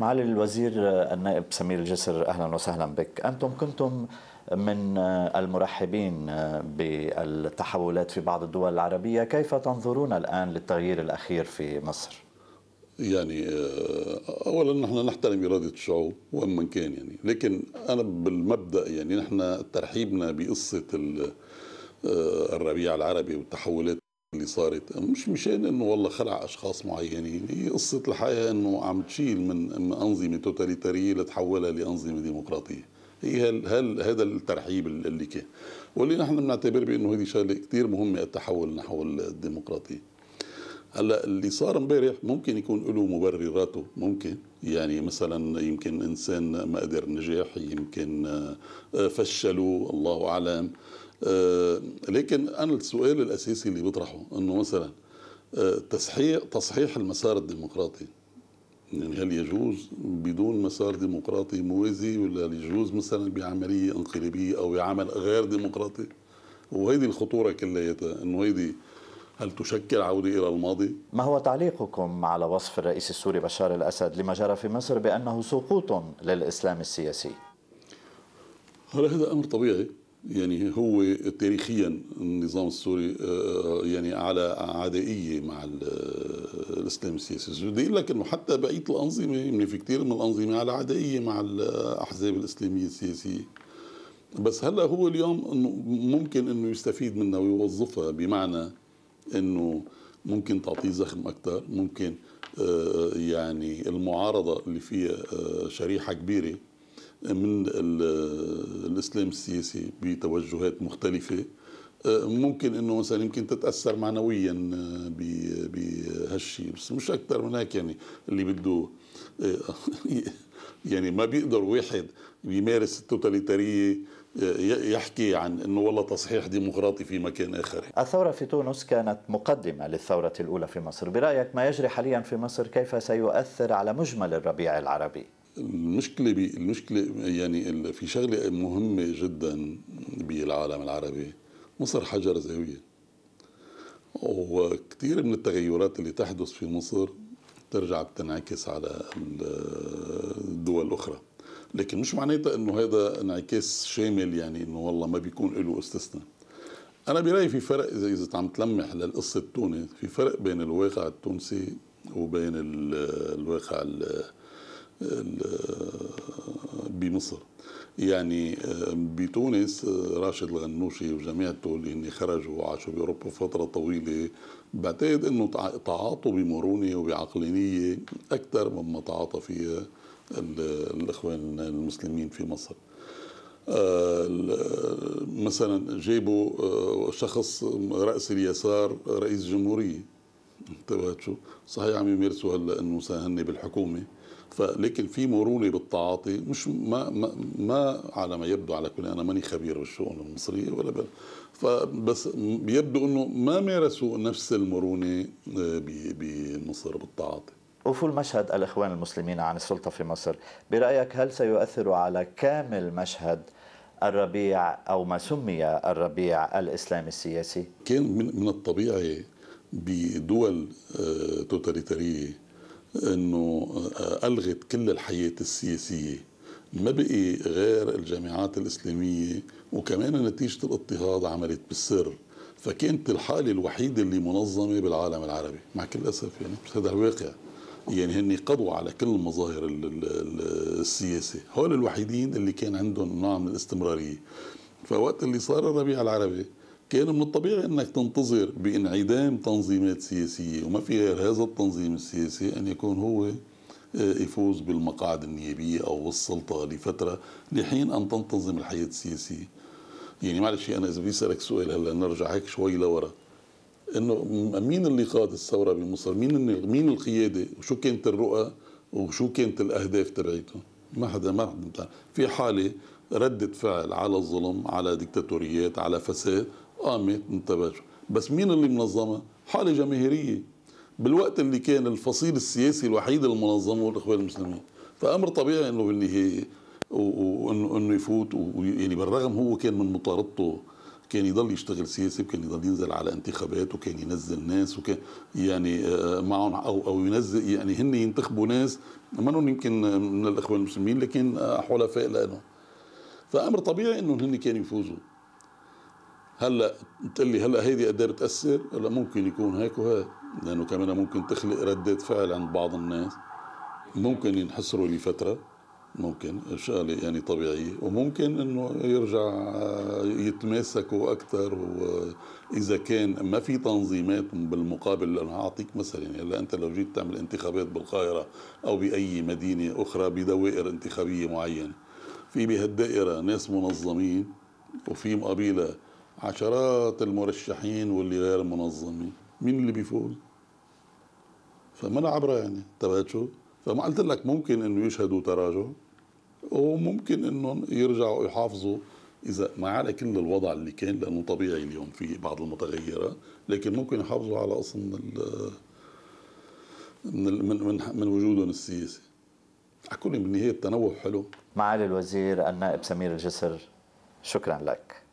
معالي الوزير آه، النائب سمير الجسر اهلا وسهلا بك انتم كنتم من آه، المرحبين آه، بالتحولات في بعض الدول العربيه كيف تنظرون الان للتغيير الاخير في مصر يعني اولا نحن نحترم اراده الشعوب ومن كان يعني لكن انا بالمبدا يعني نحن ترحيبنا بقصه الربيع العربي والتحولات اللي صارت مش مشان انه والله خلع اشخاص معينين هي قصه الحياه انه عم تشيل من انظمه توتاليتاريه لتحولها لانظمه ديمقراطيه هي هل, هل هذا الترحيب اللي كان واللي نحن بنعتبر بانه هذه شغله كثير مهمه التحول نحو الديمقراطيه هلا اللي صار امبارح ممكن يكون له مبرراته ممكن يعني مثلا يمكن انسان ما قدر نجاح يمكن آه، فشلوا الله اعلم آه، لكن انا السؤال الاساسي اللي بطرحه انه مثلا آه، تصحيح تصحيح المسار الديمقراطي يعني هل يجوز بدون مسار ديمقراطي موازي ولا يجوز مثلا بعمليه انقلابيه او بعمل غير ديمقراطي؟ وهيدي الخطوره كلياتها انه هيدي هل تشكل عودة إلى الماضي؟ ما هو تعليقكم على وصف الرئيس السوري بشار الأسد لما جرى في مصر بأنه سقوط للإسلام السياسي؟ هذا أمر طبيعي يعني هو تاريخيا النظام السوري آه، آه، يعني على عدائيه مع آه، الاسلام السياسي السوري لكن حتى بقيه الانظمه يعني في كثير من الانظمه على عدائيه مع الاحزاب الاسلاميه السياسيه بس هلا هو اليوم ممكن انه يستفيد منها ويوظفها بمعنى انه ممكن تعطيه زخم اكثر ممكن يعني المعارضه اللي فيها شريحه كبيره من الاسلام السياسي بتوجهات مختلفه آه، ممكن انه مثلا يمكن تتاثر معنويا آه، بهالشيء بس مش اكثر من هيك يعني اللي بده آه، يعني ما بيقدر واحد بيمارس التوتاليتاريه يحكي عن انه والله تصحيح ديمقراطي في مكان اخر. الثوره في تونس كانت مقدمه للثوره الاولى في مصر، برايك ما يجري حاليا في مصر كيف سيؤثر على مجمل الربيع العربي؟ المشكلة بي المشكلة يعني في شغلة مهمة جدا بالعالم العربي مصر حجر زاوية وكثير من التغيرات اللي تحدث في مصر ترجع بتنعكس على الدول الأخرى لكن مش معناتها انه هذا انعكاس شامل يعني انه والله ما بيكون له استثناء انا برايي في فرق اذا اذا عم تلمح للقصه التوني في فرق بين الواقع التونسي وبين الواقع آه، بمصر يعني آه، بتونس آه، راشد الغنوشي وجماعته اللي خرجوا وعاشوا باوروبا فتره طويله بعتقد انه تعاطوا بمرونه وبعقلانيه اكثر مما تعاطى فيها الاخوان المسلمين في مصر. مثلا جابوا شخص راس اليسار رئيس جمهوريه انتبهت شو صحيح عم يمارسوا هلا انه بالحكومه فلكن في مرونه بالتعاطي مش ما ما, ما على ما يبدو على كل انا ماني خبير بالشؤون المصريه ولا بل فبس يبدو انه ما مارسوا نفس المرونه آه، بمصر بالتعاطي أفول مشهد الإخوان المسلمين عن السلطة في مصر برأيك هل سيؤثر على كامل مشهد الربيع أو ما سمي الربيع الإسلامي السياسي؟ كان من الطبيعي بدول آه، توتاليتارية انه آه، الغت كل الحياة السياسية ما بقي غير الجماعات الإسلامية وكمان نتيجة الاضطهاد عملت بالسر فكانت الحالة الوحيدة اللي منظمة بالعالم العربي مع كل أسف يعني بس هذا الواقع يعني هن قضوا على كل المظاهر السياسة هول الوحيدين اللي كان عندهم نوع من الاستمرارية فوقت اللي صار الربيع العربي كان من الطبيعي انك تنتظر بانعدام تنظيمات سياسيه وما في غير هذا التنظيم السياسي ان يكون هو آه، يفوز بالمقاعد النيابيه او بالسلطه لفتره لحين ان تنتظم الحياه السياسيه. يعني معلش انا اذا بدي اسالك سؤال هلا نرجع هيك شوي لورا. انه مين اللي قاد الثوره بمصر؟ مين مين القياده؟ وشو كانت الرؤى؟ وشو كانت الاهداف تبعيتهم؟ ما حدا ما حدا في حاله ردة فعل على الظلم على ديكتاتوريات على فساد قامت آه، انتبهت بس مين اللي منظمها؟ حالة جماهيرية بالوقت اللي كان الفصيل السياسي الوحيد المنظم هو الإخوان المسلمين فأمر طبيعي أنه بالنهاية وانه انه يفوت يعني بالرغم هو كان من مطاردته كان يضل يشتغل سياسي وكان يضل ينزل على انتخابات وكان ينزل ناس وكان يعني آه، معهم او او ينزل يعني هن ينتخبوا ناس منهم يمكن من الاخوان المسلمين لكن آه، حلفاء لهم فامر طبيعي انهم هن كانوا يفوزوا هلا قلت لي هلا هيدي قد ايه بتاثر هلا ممكن يكون هيك وهيك لانه كمان ممكن تخلق رده فعل عند بعض الناس ممكن ينحصروا لفتره ممكن شغله يعني طبيعيه وممكن انه يرجع آه، يتماسكوا اكثر واذا كان ما في تنظيمات بالمقابل لانه اعطيك مثلا يعني هلا انت لو جيت تعمل انتخابات بالقاهره او باي مدينه اخرى بدوائر انتخابيه معينه في بهالدائره ناس منظمين وفي مقابلها عشرات المرشحين واللي غير منظمين مين اللي بيفوز فما عبره يعني تبعت شو فما قلت لك ممكن انه يشهدوا تراجع وممكن انهم يرجعوا يحافظوا اذا ما على كل الوضع اللي كان لانه طبيعي اليوم في بعض المتغيرات لكن ممكن يحافظوا على اصل من من من, من, وجودهم السياسي على بالنهايه التنوع حلو معالي الوزير النائب سمير الجسر شكرا لك